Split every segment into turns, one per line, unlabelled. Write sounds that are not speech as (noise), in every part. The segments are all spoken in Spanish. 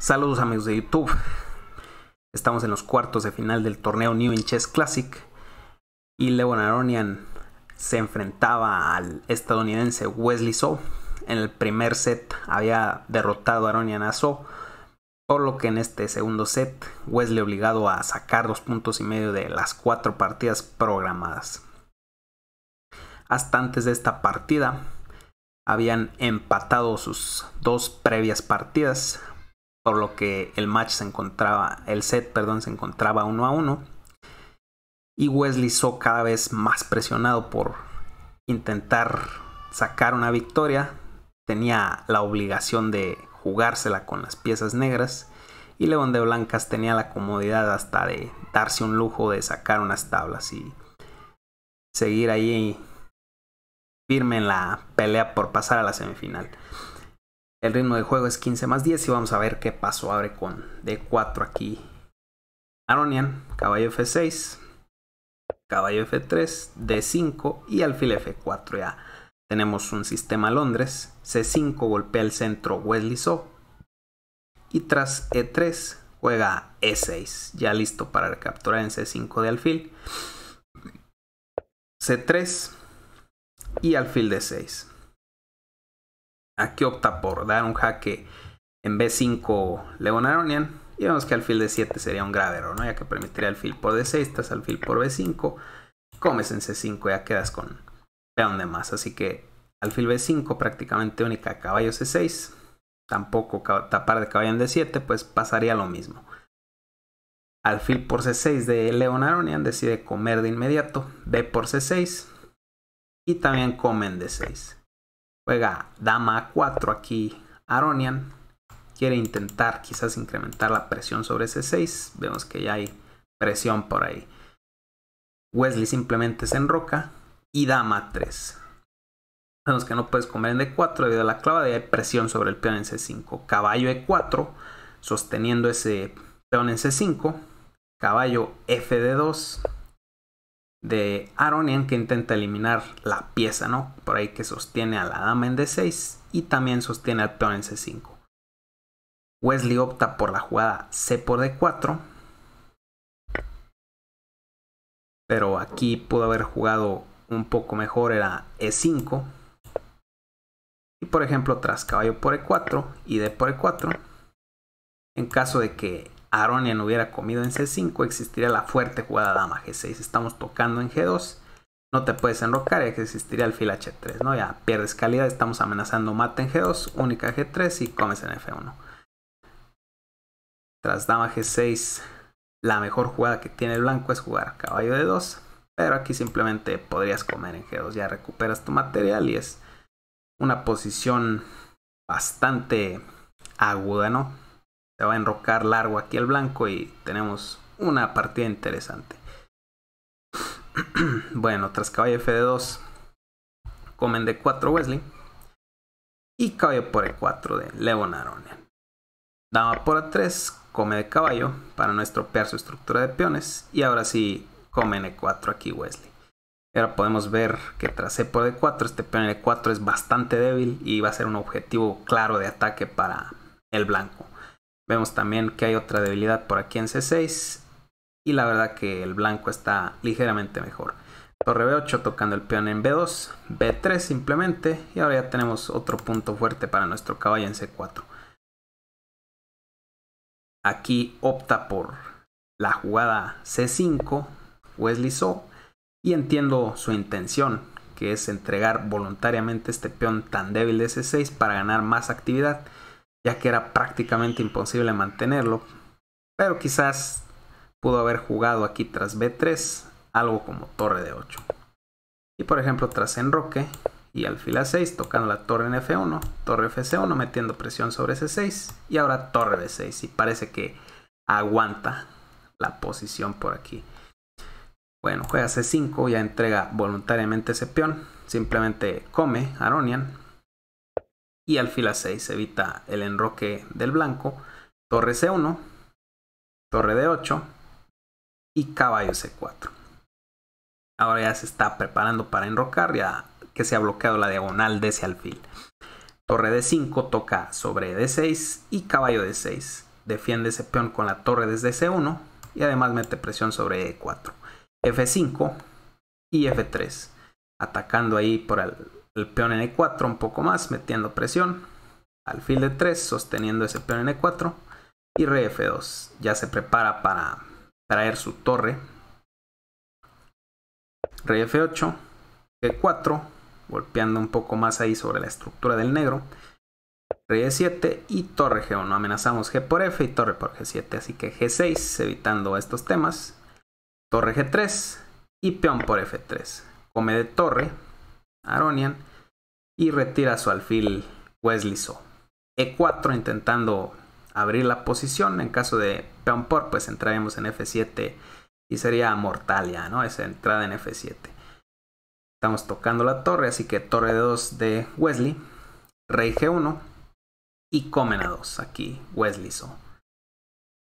Saludos amigos de YouTube. Estamos en los cuartos de final del torneo New In Chess Classic y Levon Aronian se enfrentaba al estadounidense Wesley So. En el primer set había derrotado a Aronian a So, por lo que en este segundo set Wesley obligado a sacar dos puntos y medio de las cuatro partidas programadas. Hasta antes de esta partida habían empatado sus dos previas partidas, por lo que el match se encontraba, el set, perdón, se encontraba uno a uno. Y Wesley So cada vez más presionado por intentar sacar una victoria, tenía la obligación de jugársela con las piezas negras y León de Blancas tenía la comodidad hasta de darse un lujo de sacar unas tablas y seguir ahí firme en la pelea por pasar a la semifinal. El ritmo de juego es 15 más 10 y vamos a ver qué paso abre con D4 aquí. Aronian, caballo F6, caballo F3, D5 y alfil F4 ya. Tenemos un sistema Londres, C5 golpea el centro Wesley So y tras E3 juega E6, ya listo para recapturar en C5 de alfil, C3 y alfil D6. Aquí opta por dar un jaque en B5 Leon Y vemos que alfil de 7 sería un grave error, ¿no? Ya que permitiría alfil por D6, estás fil por B5, comes en C5, ya quedas con peón de más. Así que alfil B5 prácticamente única, caballo C6. Tampoco tapar de caballo en D7, pues pasaría lo mismo. Alfil por C6 de Leon decide comer de inmediato, B por C6 y también comen D6. Juega dama 4 aquí Aronian. Quiere intentar quizás incrementar la presión sobre ese 6. Vemos que ya hay presión por ahí. Wesley simplemente se enroca y dama 3. Vemos que no puedes comer en D4 debido a la clavada y hay presión sobre el peón en C5. Caballo E4 sosteniendo ese peón en C5. Caballo F de 2 de Aronian que intenta eliminar la pieza, ¿no? Por ahí que sostiene a la dama en d6 y también sostiene al peón en c5. Wesley opta por la jugada c por d4. Pero aquí pudo haber jugado un poco mejor, era e5. Y por ejemplo, tras caballo por e4 y d por e4. En caso de que Aronian hubiera comido en C5, existiría la fuerte jugada dama G6. Estamos tocando en G2. No te puedes enrocar, ya que existiría H3, ¿no? Ya pierdes calidad, estamos amenazando mate en G2, única G3 y comes en F1. Tras dama G6, la mejor jugada que tiene el blanco es jugar a caballo de 2. Pero aquí simplemente podrías comer en G2. Ya recuperas tu material y es una posición bastante aguda, ¿no? se va a enrocar largo aquí el blanco y tenemos una partida interesante. (clears throat) bueno, tras caballo F2, de comen de 4 Wesley y caballo por E4 de Levon Aronian. Dama por A3, come de caballo para no estropear su estructura de peones y ahora sí come E4 aquí Wesley. Ahora podemos ver que tras E por D4 este peón en E4 es bastante débil y va a ser un objetivo claro de ataque para el blanco. Vemos también que hay otra debilidad por aquí en C6. Y la verdad que el blanco está ligeramente mejor. Torre B8 tocando el peón en B2. B3 simplemente. Y ahora ya tenemos otro punto fuerte para nuestro caballo en C4. Aquí opta por la jugada C5. Wesley Saw. Y entiendo su intención, que es entregar voluntariamente este peón tan débil de C6 para ganar más actividad ya que era prácticamente imposible mantenerlo, pero quizás pudo haber jugado aquí tras B3, algo como torre de 8. Y por ejemplo tras enroque y alfil A6, tocando la torre en F1, torre FC1, metiendo presión sobre C6 y ahora torre B6 y parece que aguanta la posición por aquí. Bueno, juega C5, ya entrega voluntariamente ese peón, simplemente come Aronian y alfil a 6 evita el enroque del blanco, torre C1, torre D8 y caballo C4. Ahora ya se está preparando para enrocar, ya que se ha bloqueado la diagonal de ese alfil. Torre D5 toca sobre D6 y caballo D6. Defiende ese peón con la torre desde C1 y además mete presión sobre E4. F5 y F3, atacando ahí por el, el peón en e4 un poco más, metiendo presión. Alfil de 3 sosteniendo ese peón en e4. Y rey f2. Ya se prepara para traer su torre. Rey f8. g4. Golpeando un poco más ahí sobre la estructura del negro. Rey 7 e y torre g1. Amenazamos g por f y torre por g7. Así que g6 evitando estos temas. Torre g3 y peón por f3. Come de torre. Aronian y retira su alfil Wesley So. E E4 intentando abrir la posición. En caso de peón pues entraríamos en F7 y sería Mortalia, ¿no? Esa entrada en F7. Estamos tocando la torre, así que torre de 2 de Wesley, rey G1 y comen a 2. Aquí Wesley So.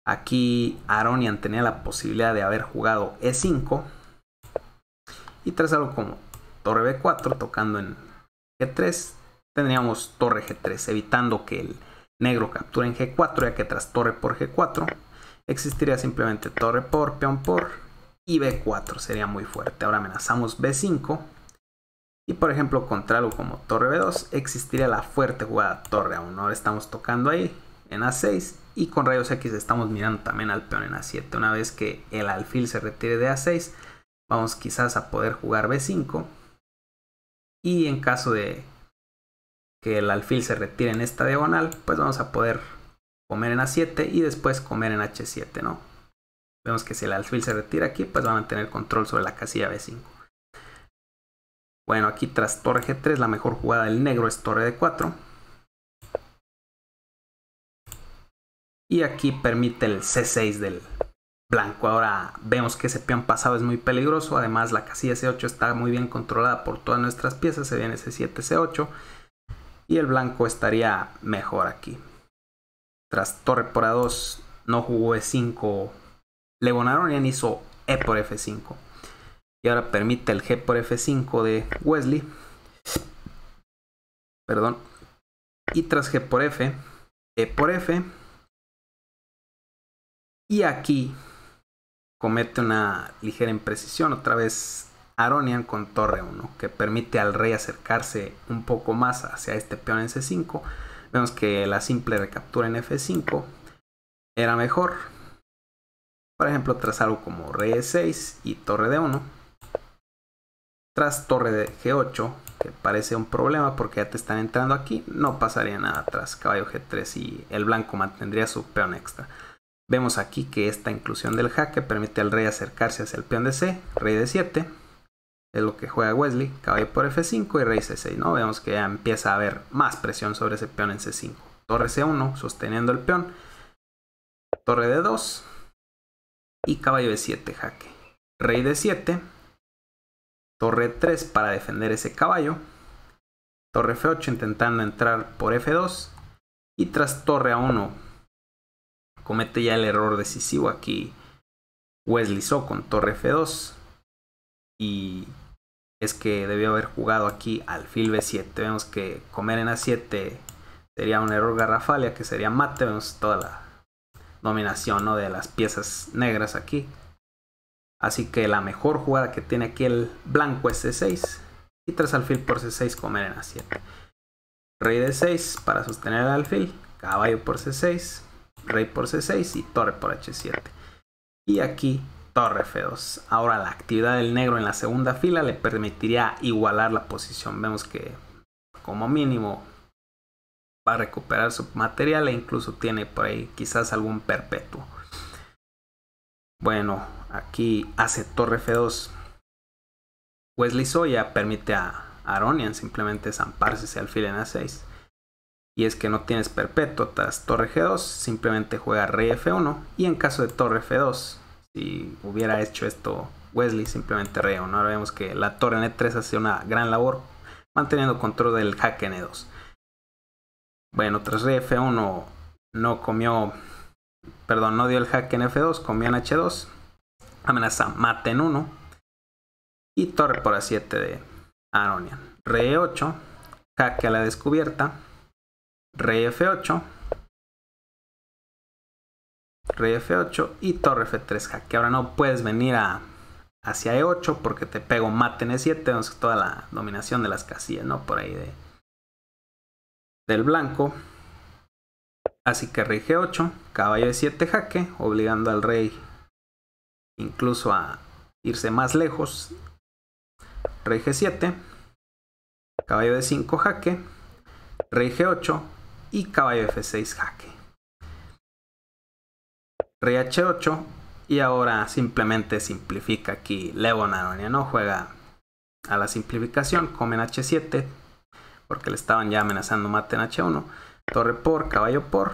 Aquí Aronian tenía la posibilidad de haber jugado E5 y tras algo como torre B4 tocando en G3, tendríamos torre G3, evitando que el negro capture en G4, ya que tras torre por G4 existiría simplemente torre por, peón por y B4 sería muy fuerte. Ahora amenazamos B5 y por ejemplo contra algo como torre B2 existiría la fuerte jugada torre A1. Ahora estamos tocando ahí en A6 y con rayos X estamos mirando también al peón en A7. Una vez que el alfil se retire de A6 vamos quizás a poder jugar B5 y en caso de que el alfil se retire en esta diagonal, pues vamos a poder comer en A7 y después comer en H7, ¿no? Vemos que si el alfil se retira aquí, pues van a tener control sobre la casilla B5. Bueno, aquí tras torre G3, la mejor jugada del negro es torre D4. Y aquí permite el C6 del, blanco. Ahora vemos que ese peón pasado es muy peligroso. Además, la casilla C8 está muy bien controlada por todas nuestras piezas. Se viene C7, C8. Y el blanco estaría mejor aquí. Tras torre por A2, no jugó E5. y hizo E por F5. Y ahora permite el G por F5 de Wesley. Perdón. Y tras G por F, E por F. Y aquí comete una ligera imprecisión, otra vez Aronian con torre 1, que permite al rey acercarse un poco más hacia este peón en c5. Vemos que la simple recaptura en f5 era mejor. Por ejemplo, tras algo como rey e6 y torre d 1. Tras torre de g8, que parece un problema porque ya te están entrando aquí, no pasaría nada tras caballo g3 y el blanco mantendría su peón extra. Vemos aquí que esta inclusión del jaque permite al rey acercarse hacia el peón de C, rey de 7. Es lo que juega Wesley, caballo por F5 y rey C6, ¿no? Vemos que ya empieza a haber más presión sobre ese peón en C5. Torre C1, sosteniendo el peón. Torre d 2 y caballo de 7 jaque. Rey de 7, torre 3 para defender ese caballo. Torre F8 intentando entrar por F2 y tras torre A1 comete ya el error decisivo aquí Wesley So con torre F2. Y es que debió haber jugado aquí alfil B7. Vemos que comer en A7 sería un error garrafalia que sería mate. Vemos toda la dominación ¿no? de las piezas negras aquí. Así que la mejor jugada que tiene aquí el blanco es C6. Y tras alfil por C6 comer en A7. Rey D6 para sostener el alfil. Caballo por C6 rey por c6 y torre por h7. Y aquí torre f2. Ahora la actividad del negro en la segunda fila le permitiría igualar la posición. Vemos que como mínimo va a recuperar su material e incluso tiene por ahí quizás algún perpetuo. Bueno, aquí hace torre f2. Wesley Soya permite a Aronian simplemente zamparse ese alfil en a6 y es que no tienes perpetuo tras torre G2, simplemente juega rey F1. Y en caso de torre F2, si hubiera hecho esto Wesley, simplemente rey 1. Ahora vemos que la torre en E3 hace una gran labor manteniendo control del jaque en E2. Bueno, tras rey F1 no comió, perdón, no dio el jaque en F2, comió en H2. Amenaza mate en 1. Y torre por A7 de Aronian. Rey 8, jaque a la descubierta rey f8, rey f8 y torre f3 jaque. Ahora no puedes venir a, hacia e8 porque te pego mate en e7, entonces toda la dominación de las casillas, ¿no? Por ahí de, del blanco. Así que rey g8, caballo e7 jaque, obligando al rey incluso a irse más lejos. Rey g7, caballo de 5 jaque, rey g8, y caballo f6 jaque. Rey h8 y ahora simplemente simplifica aquí Levon ¿no? Juega a la simplificación, comen h7 porque le estaban ya amenazando mate en h1, torre por, caballo por,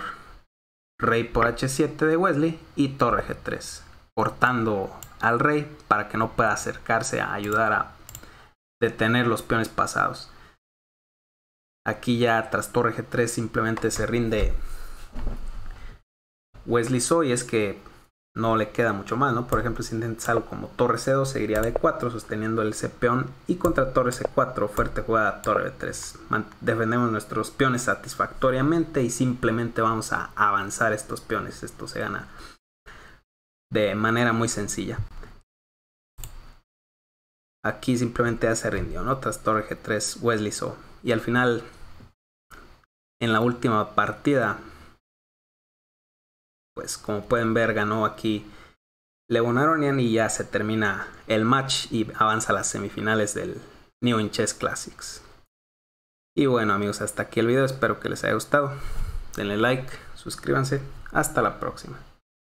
rey por h7 de Wesley y torre g3, cortando al rey para que no pueda acercarse a ayudar a detener los peones pasados. Aquí ya tras torre G3 simplemente se rinde Wesley So y es que no le queda mucho más, ¿no? Por ejemplo, si intentas algo como torre C2, seguiría de 4 sosteniendo el C peón y contra torre C4, fuerte jugada torre B3. Defendemos nuestros peones satisfactoriamente y simplemente vamos a avanzar estos peones. Esto se gana de manera muy sencilla. Aquí simplemente se rindió, ¿no? Tras torre G3, Wesley So. Y al final en la última partida. Pues como pueden ver, ganó aquí Le Aronian y ya se termina el match y avanza a las semifinales del New In Classics. Y bueno amigos, hasta aquí el video, espero que les haya gustado. Denle like, suscríbanse, hasta la próxima.